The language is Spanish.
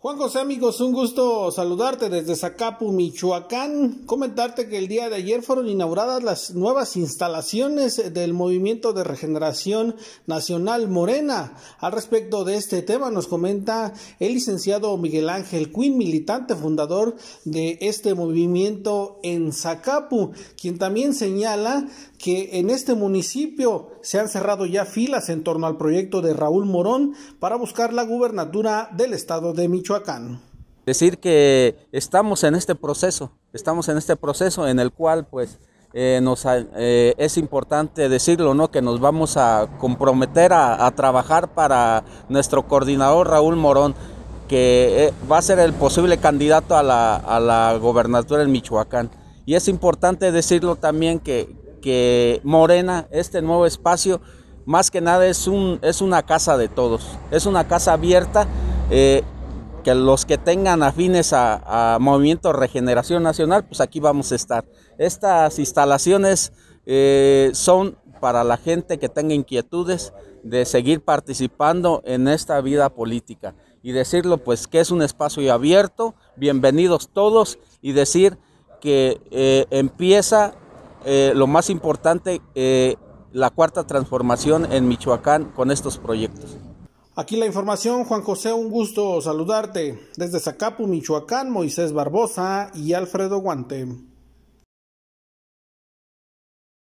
Juan José amigos, un gusto saludarte desde Zacapu, Michoacán. Comentarte que el día de ayer fueron inauguradas las nuevas instalaciones del Movimiento de Regeneración Nacional Morena. Al respecto de este tema nos comenta el licenciado Miguel Ángel Quinn, militante fundador de este movimiento en Zacapu, quien también señala que en este municipio se han cerrado ya filas en torno al proyecto de Raúl Morón para buscar la gubernatura del estado de Michoacán. Decir que estamos en este proceso, estamos en este proceso en el cual pues eh, nos, eh, es importante decirlo, ¿no? que nos vamos a comprometer a, trabajar para nuestro coordinador Raúl Morón, que eh, va a ser el posible candidato a la, a la gobernatura en Michoacán. Y es importante decirlo también que, que Morena, este nuevo espacio, más que nada es, un, es una casa de todos, es una casa abierta. Eh, que los que tengan afines a, Movimiento Regeneración Nacional, pues aquí vamos a estar. Estas instalaciones eh, son para la gente que tenga inquietudes de seguir participando en esta vida política y decirlo pues que es un espacio abierto, bienvenidos todos y decir que eh, empieza eh, lo más importante, eh, la cuarta transformación en Michoacán con estos proyectos. Aquí la información, Juan José, un gusto saludarte. Desde Zacapu, Michoacán, Moisés Barbosa y Alfredo Guante.